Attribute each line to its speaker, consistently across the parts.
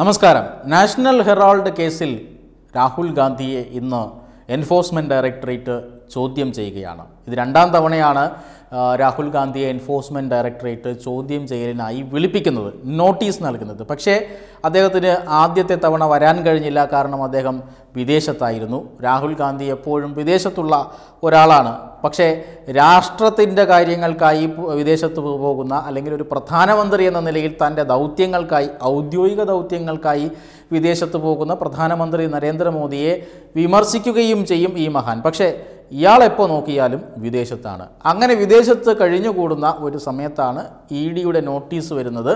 Speaker 1: നമസ്കാരം national Herald കേസിൽ രാഹുൽ ഗാന്ധിയെ ഇന്ന് എൻഫോഴ്സ്മെൻറ്റ് ഡയറക്ടറേറ്റ് ചോദ്യം ചെയ്യുകയാണ് ഇത് രണ്ടാം തവണയാണ് രാഹുൽ ഗാന്ധിയെ എൻഫോഴ്സ്മെൻറ്റ് ഡയറക്ടറേറ്റ് ചോദ്യം ചെയ്യലിനായി വിളിപ്പിക്കുന്നത് നോട്ടീസ് നൽകുന്നത് പക്ഷേ അദ്ദേഹത്തിന് ആദ്യത്തെ തവണ വരാൻ കഴിഞ്ഞില്ല കാരണം അദ്ദേഹം വിദേശത്തായിരുന്നു രാഹുൽ ഗാന്ധി എപ്പോഴും വിദേശത്തുള്ള ഒരാളാണ് പക്ഷേ രാഷ്ട്രത്തിൻ്റെ കാര്യങ്ങൾക്കായി വിദേശത്ത് പോകുന്ന അല്ലെങ്കിൽ ഒരു പ്രധാനമന്ത്രി എന്ന നിലയിൽ തൻ്റെ ദൗത്യങ്ങൾക്കായി ഔദ്യോഗിക ദൗത്യങ്ങൾക്കായി വിദേശത്ത് പോകുന്ന പ്രധാനമന്ത്രി നരേന്ദ്രമോദിയെ വിമർശിക്കുകയും ചെയ്യും ഈ മഹാൻ പക്ഷേ ഇയാളെപ്പോൾ നോക്കിയാലും വിദേശത്താണ് അങ്ങനെ വിദേശത്ത് കഴിഞ്ഞുകൂടുന്ന ഒരു സമയത്താണ് ഇ ഡിയുടെ നോട്ടീസ് വരുന്നത്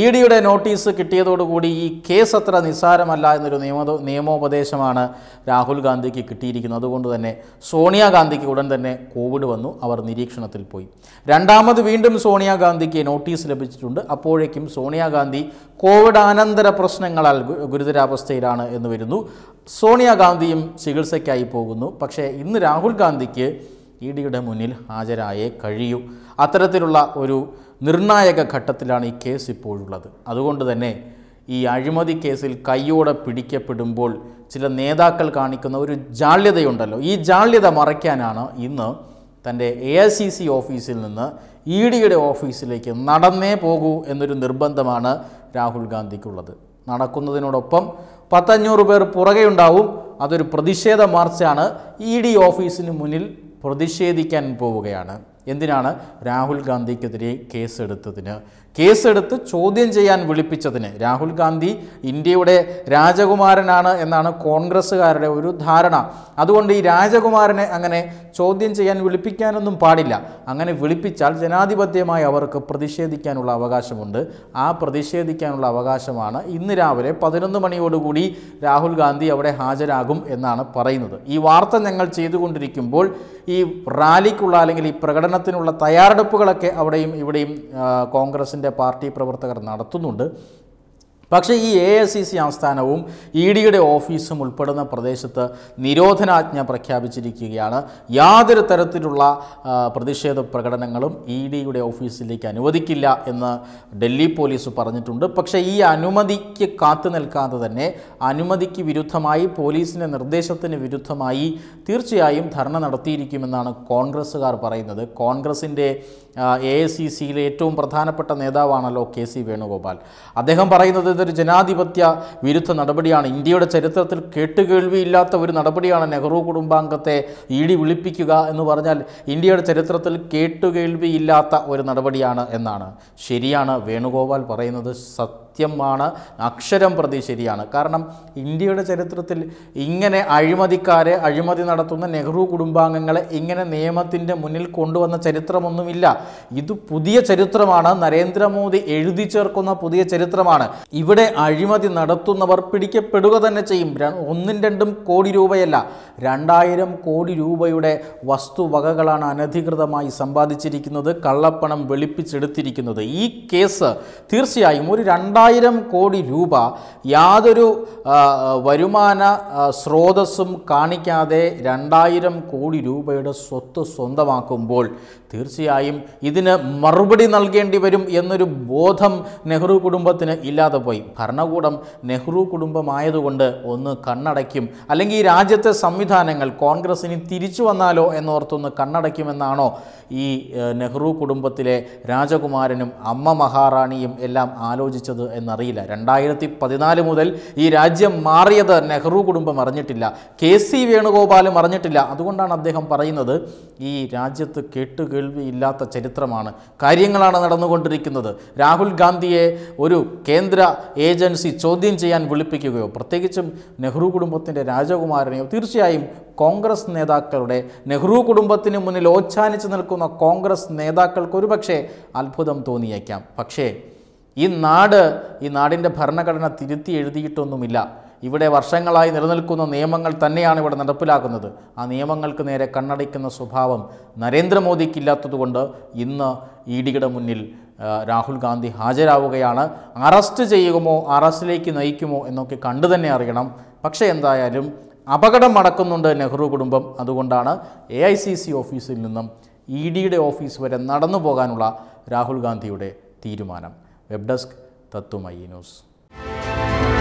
Speaker 1: ഇ ഡിയുടെ നോട്ടീസ് കിട്ടിയതോടുകൂടി ഈ കേസ് അത്ര നിസ്സാരമല്ല എന്നൊരു നിയമ നിയമോപദേശമാണ് രാഹുൽ ഗാന്ധിക്ക് കിട്ടിയിരിക്കുന്നത് അതുകൊണ്ട് തന്നെ സോണിയാഗാന്ധിക്ക് ഉടൻ തന്നെ കോവിഡ് വന്നു അവർ നിരീക്ഷണത്തിൽ പോയി രണ്ടാമത് വീണ്ടും സോണിയാഗാന്ധിക്ക് നോട്ടീസ് ലഭിച്ചിട്ടുണ്ട് അപ്പോഴേക്കും സോണിയാഗാന്ധി കോവിഡ് അനന്തര പ്രശ്നങ്ങളാൽ ഗുരുതരാവസ്ഥയിലാണ് എന്ന് വരുന്നു സോണിയാഗാന്ധിയും ചികിത്സയ്ക്കായി പോകുന്നു പക്ഷേ ഇന്ന് രാഹുൽ ഗാന്ധിക്ക് ഇഡിയുടെ മുന്നിൽ ഹാജരായേ കഴിയൂ അത്തരത്തിലുള്ള ഒരു നിർണായക ഘട്ടത്തിലാണ് ഈ കേസ് ഇപ്പോഴുള്ളത് അതുകൊണ്ട് തന്നെ ഈ അഴിമതി കേസിൽ കയ്യോടെ പിടിക്കപ്പെടുമ്പോൾ ചില നേതാക്കൾ കാണിക്കുന്ന ഒരു ജാള്യതയുണ്ടല്ലോ ഈ ജാള്യത മറയ്ക്കാനാണ് ഇന്ന് തൻ്റെ എ ഐ സി സി ഓഫീസിൽ നിന്ന് ഇ ഡിയുടെ ഓഫീസിലേക്ക് നടന്നേ പോകൂ എന്നൊരു നിർബന്ധമാണ് രാഹുൽ ഗാന്ധിക്കുള്ളത് നടക്കുന്നതിനോടൊപ്പം പത്തഞ്ഞൂറ് പേർ പുറകെ ഉണ്ടാവും അതൊരു പ്രതിഷേധ മാർച്ചാണ് ഇ ഡി ഓഫീസിന് മുന്നിൽ പ്രതിഷേധിക്കാൻ പോവുകയാണ് എന്തിനാണ് രാഹുൽ ഗാന്ധിക്കെതിരെ കേസെടുത്തതിന് കേസെടുത്ത് ചോദ്യം ചെയ്യാൻ വിളിപ്പിച്ചതിന് രാഹുൽ ഗാന്ധി ഇന്ത്യയുടെ രാജകുമാരനാണ് എന്നാണ് കോൺഗ്രസ്സുകാരുടെ ഒരു ധാരണ അതുകൊണ്ട് ഈ രാജകുമാരനെ അങ്ങനെ ചോദ്യം ചെയ്യാൻ വിളിപ്പിക്കാനൊന്നും പാടില്ല അങ്ങനെ വിളിപ്പിച്ചാൽ ജനാധിപത്യമായി അവർക്ക് പ്രതിഷേധിക്കാനുള്ള അവകാശമുണ്ട് ആ പ്രതിഷേധിക്കാനുള്ള അവകാശമാണ് ഇന്ന് രാവിലെ പതിനൊന്ന് മണിയോടുകൂടി രാഹുൽ ഗാന്ധി അവിടെ ഹാജരാകും എന്നാണ് പറയുന്നത് ഈ വാർത്ത ഞങ്ങൾ ചെയ്തുകൊണ്ടിരിക്കുമ്പോൾ ഈ റാലിക്കുള്ള അല്ലെങ്കിൽ ഈ പ്രകടനത്തിനുള്ള തയ്യാറെടുപ്പുകളൊക്കെ അവിടെയും ഇവിടെയും കോൺഗ്രസിൻ്റെ കോൺഗ്രസിൻ്റെ പാർട്ടി പ്രവർത്തകർ നടത്തുന്നുണ്ട് പക്ഷേ ഈ എ ഐ സി സി ആസ്ഥാനവും ഇ e ഡിയുടെ ഓഫീസും ഉൾപ്പെടുന്ന പ്രദേശത്ത് നിരോധനാജ്ഞ പ്രഖ്യാപിച്ചിരിക്കുകയാണ് യാതൊരു തരത്തിലുള്ള പ്രതിഷേധ പ്രകടനങ്ങളും ഇ e ഡിയുടെ ഓഫീസിലേക്ക് അനുവദിക്കില്ല എന്ന് ഡൽഹി പോലീസ് പറഞ്ഞിട്ടുണ്ട് പക്ഷേ ഈ അനുമതിക്ക് കാത്തു നിൽക്കാതെ തന്നെ അനുമതിക്ക് വിരുദ്ധമായി പോലീസിൻ്റെ നിർദ്ദേശത്തിന് വിരുദ്ധമായി തീർച്ചയായും ധർണ നടത്തിയിരിക്കുമെന്നാണ് കോൺഗ്രസ്സുകാർ പറയുന്നത് കോൺഗ്രസിൻ്റെ എ ഐ സി സിയിലെ ഏറ്റവും പ്രധാനപ്പെട്ട നേതാവാണല്ലോ കെ സി വേണുഗോപാൽ അദ്ദേഹം പറയുന്നത് അതൊരു ജനാധിപത്യ വിരുദ്ധ നടപടിയാണ് ഇന്ത്യയുടെ ചരിത്രത്തിൽ കേട്ടുകേൾവിയില്ലാത്ത ഒരു നടപടിയാണ് നെഹ്റു കുടുംബാംഗത്തെ ഇ ഡി വിളിപ്പിക്കുക എന്ന് പറഞ്ഞാൽ ഇന്ത്യയുടെ ചരിത്രത്തിൽ കേട്ടുകേൾവിയില്ലാത്ത ഒരു നടപടിയാണ് എന്നാണ് ശരിയാണ് വേണുഗോപാൽ പറയുന്നത് സത്യമാണ് അക്ഷരം പ്രതി ശരിയാണ് കാരണം ഇന്ത്യയുടെ ചരിത്രത്തിൽ ഇങ്ങനെ അഴിമതിക്കാരെ അഴിമതി നടത്തുന്ന നെഹ്റു കുടുംബാംഗങ്ങളെ ഇങ്ങനെ നിയമത്തിൻ്റെ മുന്നിൽ കൊണ്ടുവന്ന ചരിത്രമൊന്നുമില്ല ഇത് പുതിയ ചരിത്രമാണ് നരേന്ദ്രമോദി എഴുതി ചേർക്കുന്ന പുതിയ ചരിത്രമാണ് ഇവിടെ അഴിമതി നടത്തുന്നവർ പിടിക്കപ്പെടുക തന്നെ ചെയ്യും ഒന്നും രണ്ടും കോടി രൂപയല്ല രണ്ടായിരം കോടി രൂപയുടെ വസ്തുവകകളാണ് അനധികൃതമായി സമ്പാദിച്ചിരിക്കുന്നത് കള്ളപ്പണം വെളുപ്പിച്ചെടുത്തിരിക്കുന്നത് ഈ കേസ് തീർച്ചയായും ഒരു രണ്ടായിരം കോടി രൂപ യാതൊരു വരുമാന സ്രോതസ്സും കാണിക്കാതെ രണ്ടായിരം കോടി രൂപയുടെ സ്വത്ത് സ്വന്തമാക്കുമ്പോൾ തീർച്ചയായും ഇതിന് മറുപടി നൽകേണ്ടി വരും എന്നൊരു ബോധം നെഹ്റു കുടുംബത്തിന് ഇല്ലാതെ പോയി പോയി ഭരണകൂടം നെഹ്റു കുടുംബമായതുകൊണ്ട് ഒന്ന് കണ്ണടയ്ക്കും അല്ലെങ്കിൽ ഈ രാജ്യത്തെ സംവിധാനങ്ങൾ കോൺഗ്രസ്സിന് തിരിച്ചു വന്നാലോ എന്നോർത്തൊന്ന് കണ്ണടയ്ക്കുമെന്നാണോ ഈ നെഹ്റു കുടുംബത്തിലെ രാജകുമാരനും അമ്മ മഹാറാണിയും എല്ലാം ആലോചിച്ചത് എന്നറിയില്ല രണ്ടായിരത്തി പതിനാല് മുതൽ ഈ രാജ്യം മാറിയത് നെഹ്റു കുടുംബം അറിഞ്ഞിട്ടില്ല കെ സി വേണുഗോപാലും അറിഞ്ഞിട്ടില്ല അതുകൊണ്ടാണ് അദ്ദേഹം പറയുന്നത് ഈ രാജ്യത്ത് കേട്ടുകേൾവിയില്ലാത്ത ചരിത്രമാണ് കാര്യങ്ങളാണ് നടന്നുകൊണ്ടിരിക്കുന്നത് രാഹുൽ ഗാന്ധിയെ ഒരു കേന്ദ്ര ഏജൻസി ചോദ്യം ചെയ്യാൻ വിളിപ്പിക്കുകയോ പ്രത്യേകിച്ചും നെഹ്റു കുടുംബത്തിൻ്റെ രാജകുമാരനെയോ തീർച്ചയായും കോൺഗ്രസ് നേതാക്കളുടെ നെഹ്റു കുടുംബത്തിന് മുന്നിൽ ഓച്ചാനിച്ച് നിൽക്കുന്ന കോൺഗ്രസ് നേതാക്കൾക്ക് ഒരുപക്ഷെ അത്ഭുതം തോന്നിയേക്കാം പക്ഷേ ഈ നാട് ഈ നാടിൻ്റെ ഭരണഘടന തിരുത്തി എഴുതിയിട്ടൊന്നുമില്ല ഇവിടെ വർഷങ്ങളായി നിലനിൽക്കുന്ന നിയമങ്ങൾ തന്നെയാണ് ഇവിടെ നടപ്പിലാക്കുന്നത് ആ നിയമങ്ങൾക്ക് നേരെ കണ്ണടയ്ക്കുന്ന സ്വഭാവം നരേന്ദ്രമോദിക്കില്ലാത്തതുകൊണ്ട് ഇന്ന് ഇ ഡിയുടെ മുന്നിൽ രാഹുൽ ഗാന്ധി ഹാജരാവുകയാണ് അറസ്റ്റ് ചെയ്യുമോ അറസ്റ്റിലേക്ക് നയിക്കുമോ എന്നൊക്കെ കണ്ടു തന്നെ അറിയണം പക്ഷേ എന്തായാലും അപകടം നടക്കുന്നുണ്ട് നെഹ്റു കുടുംബം അതുകൊണ്ടാണ് എ ഐ സി സി ഓഫീസിൽ നിന്നും ഇ ഡിയുടെ ഓഫീസ് വരെ നടന്നു പോകാനുള്ള രാഹുൽ ഗാന്ധിയുടെ തീരുമാനം വെബ് ഡെസ്ക് തത്വമയി ന്യൂസ്